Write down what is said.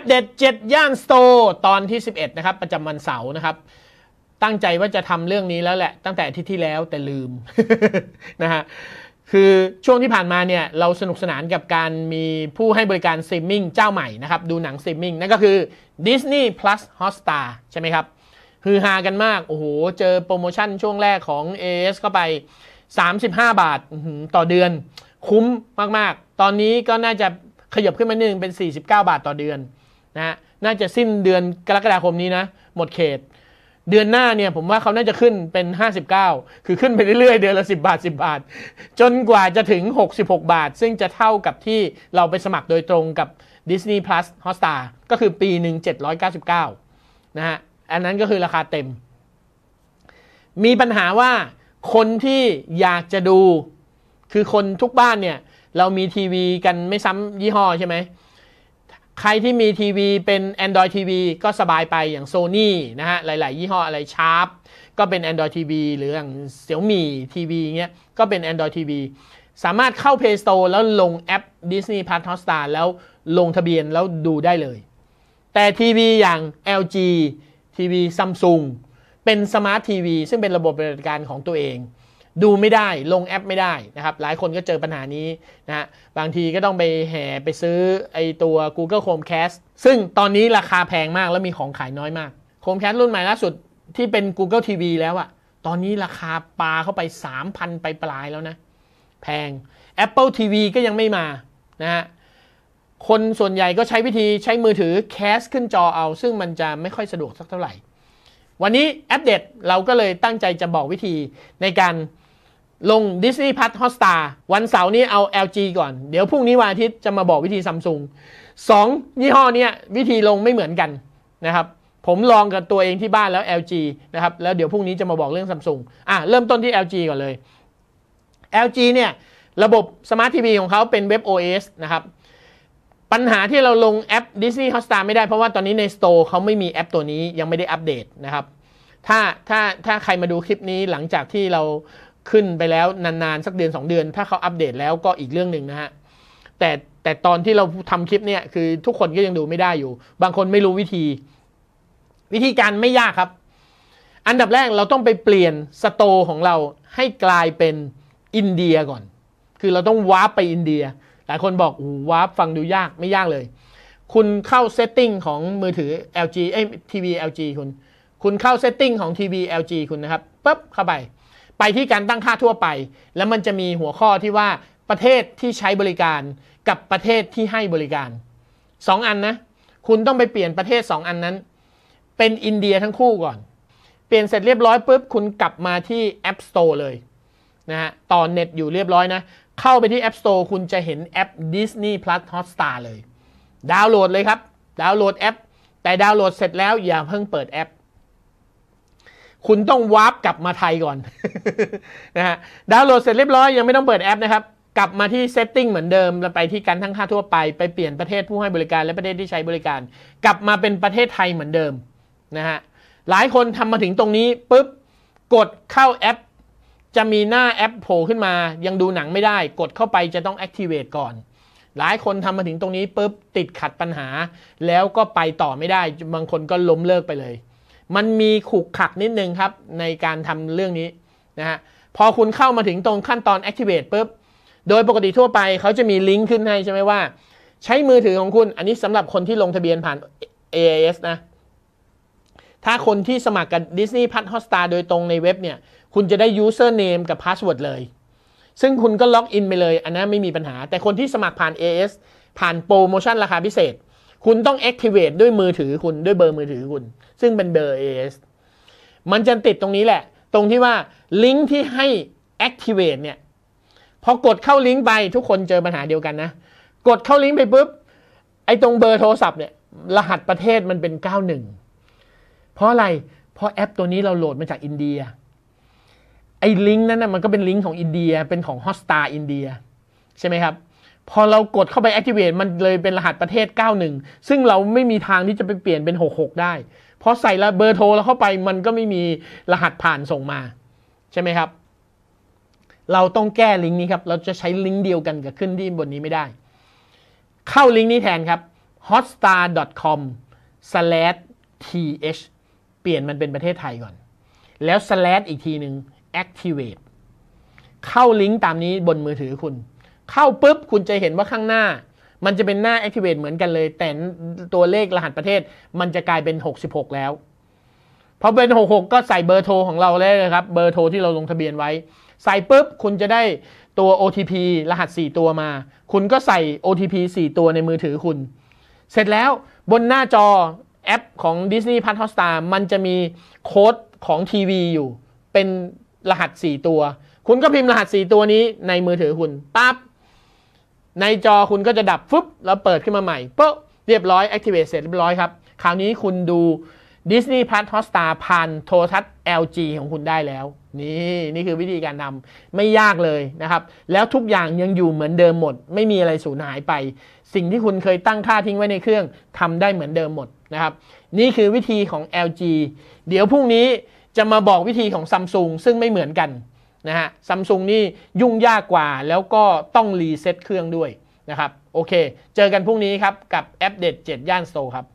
ปเด็ดเจ็ดย่านสโตร์ตอนที่ 11นะครับประจำวันเสาร์นะครับตั้งใจว่าจะทำเรื่องนี้แล้วแหละ ตั้งแต่ที่ที่แล้วแต่ลืมนะฮะคือช่วงที่ผ่านมาเนี่ยเราสนุกสนานกับการมีผู้ให้บริการซีมมิ่งเจ้าใหม่นะครับดูหนังซีมมิ่งนั่นก็คือ Disney Plus Hotstar ใช่ไหมครับฮือฮากันมากโอ้โหเจอโปรโมชั่นช่วงแรกของ AS เข้าไป 35 บาทต่อเดือน คุ้มมากๆ ตอนนี้ก็น่าจะขยับขึ้นมาหนึ่งเป็น 49 บาทต่อเดือนนะน่าจะสิ้นเดือนกรกฎาคมนี้นะ หมดเขต เดือนหน้าเนี่ย ผมว่าเขาน่าจะขึ้นเป็น 59 คือขึ้นไปเรื่อยๆเดือนละ 10 บาท 10 บาท จนกว่าจะถึง 66 บาท ซึ่งจะเท่ากับที่เราไปสมัครโดยตรงกับ Disney Plus Hotstar ก็คือปีหนึ่ง799นะฮะอันนั้นก็คือราคาเต็ม มีปัญหาว่าคนที่อยากจะดูคือคนทุกบ้านเนี่ย เรามีทีวีกันไม่ซ้ำยี่ห้อใช่ไหมใครที่มีทีวีเป็น Android TV ก็สบายไปอย่าง Sony นะฮะหลาย ๆ ยี่ห้ออะไรชาร์ปก็เป็น Android TV หรืออย่าง Xiaomi TV เงี้ยก็เป็น Android TV สามารถเข้า Play Store แล้วลงแอป Disney Plus Hotstar แล้วลงทะเบียนแล้วดูได้เลย แต่ทีวีอย่าง LG ทีวี Samsung เป็นสมาร์ททีวีซึ่งเป็นระบบปฏิบัติการของตัวเองดูไม่ได้ลงแอปไม่ได้นะครับหลายคนก็เจอปัญหานี้นะบางทีก็ต้องไปแห่ไปซื้อไอตัว Google Chromecast ซึ่งตอนนี้ราคาแพงมากแล้วมีของขายน้อยมาก Chromecast รุ่นใหม่ล่าสุดที่เป็น Google TV แล้วอะตอนนี้ราคาปลาเข้าไป 3,000ไปปลายแล้วนะแพง Apple TV ก็ยังไม่มานะฮะคนส่วนใหญ่ก็ใช้วิธีใช้มือถือแคสขึ้นจอเอา ซึ่งมันจะไม่ค่อยสะดวกสักเท่าไหร่วันนี้อัปเดตเราก็เลยตั้งใจจะบอกวิธีในการลง Disney Plus Hotstar วันเสาร์นี้เอา LG ก่อน เดี๋ยวพรุ่งนี้วันอาทิตย์จะมาบอกวิธีซัมซุงสองยี่ห้อนี้วิธีลงไม่เหมือนกันนะครับ ผมลองกับตัวเองที่บ้านแล้ว LG นะครับแล้วเดี๋ยวพรุ่งนี้จะมาบอกเรื่องซัมซุงอ่ะเริ่มต้นที่ LG ก่อนเลย LG เนี่ยระบบสมาร์ททีวีของเขาเป็นเว็บ OS นะครับปัญหาที่เราลงแอป Disney Hotstar ไม่ได้เพราะว่าตอนนี้ใน Store เขาไม่มีแอปตัวนี้ยังไม่ได้อัปเดตนะครับถ้าถ้าถ้าใครมาดูคลิปนี้หลังจากที่เราขึ้นไปแล้วนานๆ สักเดือน 2 เดือนถ้าเขาอัปเดตแล้วก็อีกเรื่องหนึ่งนะฮะแต่แต่ตอนที่เราทำคลิปเนี่ยคือทุกคนก็ยังดูไม่ได้อยู่ บางคนไม่รู้วิธีวิธีการไม่ยากครับ อันดับแรกเราต้องไปเปลี่ยนสโตของเราให้กลายเป็นอินเดียก่อนคือเราต้องวาร์ปไปอินเดียลายคนบอกวาร์ปฟังดูยากไม่ยากเลย คุณเข้าเซตติ้งของมือถือ LG เอ้ทีวี LG คุณ คุณเข้าเซตติ้งของทีวี LG คุณนะครับปุ๊บเข้าไป ไปที่การตั้งค่าทั่วไป แล้วมันจะมีหัวข้อที่ว่าประเทศที่ใช้บริการกับประเทศที่ให้บริการ 2 อันนะ คุณต้องไปเปลี่ยนประเทศ 2 อันนั้น เป็นอินเดียทั้งคู่ก่อน เปลี่ยนเสร็จเรียบร้อยปุ๊บคุณกลับมาที่ App Store เลยนะฮะต่อเน็ตอยู่เรียบร้อยนะเข้าไปที่ App Store คุณจะเห็น แอป Disney Plus Hotstar เลย ดาวน์โหลดเลยครับ ดาวน์โหลดแอป แต่ดาวน์โหลดเสร็จแล้วอย่าเพิ่งเปิดแอป คุณต้องวาร์ปกลับมาไทยก่อนนะฮะดาวน์โหลดเสร็จเรียบร้อย ยังไม่ต้องเปิดแอปนะครับกลับมาที่เซตติ้งเหมือนเดิม แล้วไปที่การทั้งค่าทั่วไป ไปเปลี่ยนประเทศผู้ให้บริการและประเทศที่ใช้บริการ กลับมาเป็นประเทศไทยเหมือนเดิมนะฮะหลายคนทำมาถึงตรงนี้ปุ๊บกดเข้าแอปจะมีหน้าแอปโผล่ขึ้นมายังดูหนังไม่ได้ กดเข้าไปจะต้องแอคทีเวตก่อน หลายคนทำมาถึงตรงนี้ปุ๊บติดขัดปัญหา แล้วก็ไปต่อไม่ได้ บางคนก็ล้มเลิกไปเลย มันมีขุกขักนิดนึงครับ ในการทำเรื่องนี้นะฮะพอคุณเข้ามาถึงตรงขั้นตอน Activate ปุ๊บโดยปกติทั่วไปเขาจะมีลิงก์ขึ้นให้ใช่ไหมว่าใช้มือถือของคุณ อันนี้สำหรับคนที่ลงทะเบียนผ่าน AIS นะ ถ้าคนที่สมัครกับ Disney Plus Hotstar โดยตรงในเว็บเนี่ยคุณจะได้ username กับ password เลย ซึ่งคุณก็ล็อกอินไปเลย อันนั้นไม่มีปัญหา แต่คนที่สมัครผ่าน AS ผ่านโปรโมชั่นราคาพิเศษ คุณต้อง activate ด้วยมือถือคุณ ด้วยเบอร์มือถือคุณ ซึ่งเป็นเบอร์ AS มันจะติดตรงนี้แหละ ตรงที่ว่าลิงก์ที่ให้ activate เนี่ย พอกดเข้าลิงก์ไป ทุกคนเจอปัญหาเดียวกันนะ กดเข้าลิงก์ไปปุ๊บ ไอ้ตรงเบอร์โทรศัพท์เนี่ย รหัสประเทศมันเป็น91เพราะอะไร เพราะแอปตัวนี้เราโหลดมาจากอินเดียไอ้ลิงก์นั้นนะมันก็เป็นลิงก์ของอินเดียเป็นของฮอสตาอินเดียใช่ไหมครับพอเรากดเข้าไป activate มันเลยเป็นรหัสประเทศ 91 ซึ่งเราไม่มีทางที่จะไปเปลี่ยนเป็น 66 ได้พอใส่ละเบอร์โทรแล้วเข้าไปมันก็ไม่มีรหัสผ่านส่งมา ใช่ไหมครับ เราต้องแก้ลิงก์นี้ครับเราจะใช้ลิงก์เดียวกันกับขึ้นที่บนนี้ไม่ได้ เข้าลิงก์นี้แทนครับ hotstar.com/th เปลี่ยนมันเป็นประเทศไทยก่อน แล้ว slash อีกทีหนึ่ง activate เข้าลิงก์ตามนี้บนมือถือคุณ เข้าปุ๊บ คุณจะเห็นว่าข้างหน้า มันจะเป็นหน้า activate เหมือนกันเลย แต่ตัวเลขรหัสประเทศ มันจะกลายเป็น 66 แล้วพอเป็น 66 ก็ใส่เบอร์โทรของเราเลยนะครับ เบอร์โทรที่เราลงทะเบียนไว้ ใส่ปุ๊บ คุณจะได้ตัว OTP รหัส 4 ตัวมา คุณก็ใส่ OTP 4 ตัวในมือถือคุณ เสร็จแล้วบนหน้าจอแอปของ Disney p u s Hotstar มันจะมีโค้ดของทีวี อยู่เป็นรหัส 4 ตัว คุณก็พิมพ์รหัส 4 ตัวนี้ในมือถือคุณ ปั๊บ ในจอคุณก็จะดับ ฟึบแล้วเปิดขึ้นมาใหม่ป๊ะเรียบร้อย activate เสร็จเรียบร้อยครับ คราวนี้คุณดู Disney Plus Hotstar ผ่านโทรทัศน์ LG ของคุณได้แล้ว นี่ นี่คือวิธีการทำไม่ยากเลยนะครับ แล้วทุกอย่างยังอยู่เหมือนเดิมหมด ไม่มีอะไรสูญหายไป สิ่งที่คุณเคยตั้งค่าทิ้งไว้ในเครื่องทำได้เหมือนเดิมหมดนะครับ นี่คือวิธีของ LG เดี๋ยวพรุ่งนี้จะมาบอกวิธีของซัมซุงซึ่งไม่เหมือนกันนะฮะซัมซุงนี่ยุ่งยากกว่าแล้วก็ต้องรีเซ็ตเครื่องด้วยนะครับโอเค เจอกันพรุ่งนี้ครับกับแอปเดต7ย่านโซครับ